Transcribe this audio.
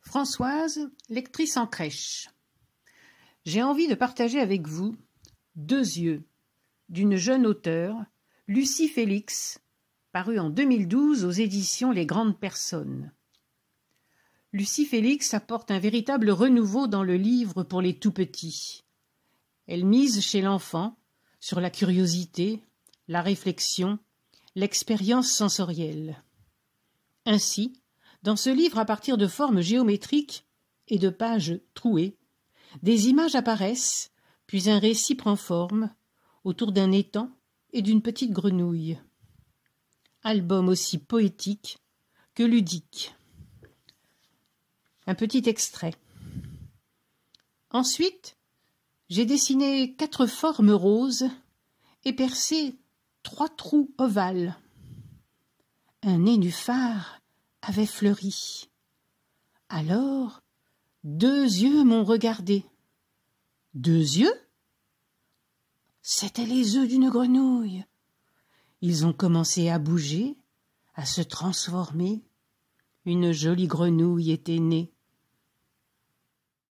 Françoise, lectrice en crèche. J'ai envie de partager avec vous Deux yeux d'une jeune auteure, Lucie Félix, parue en 2012 aux éditions Les Grandes Personnes. Lucie Félix apporte un véritable renouveau dans le livre pour les tout petits. Elle mise chez l'enfant sur la curiosité, la réflexion, l'expérience sensorielle. Ainsi, dans ce livre, à partir de formes géométriques et de pages trouées, des images apparaissent, puis un récit prend forme, autour d'un étang et d'une petite grenouille. Album aussi poétique que ludique. Un petit extrait. Ensuite, j'ai dessiné quatre formes roses et percé trois trous ovales. Un nénuphar avait fleuri. Alors, deux yeux m'ont regardé. Deux yeux C'étaient les yeux d'une grenouille. Ils ont commencé à bouger, à se transformer. Une jolie grenouille était née.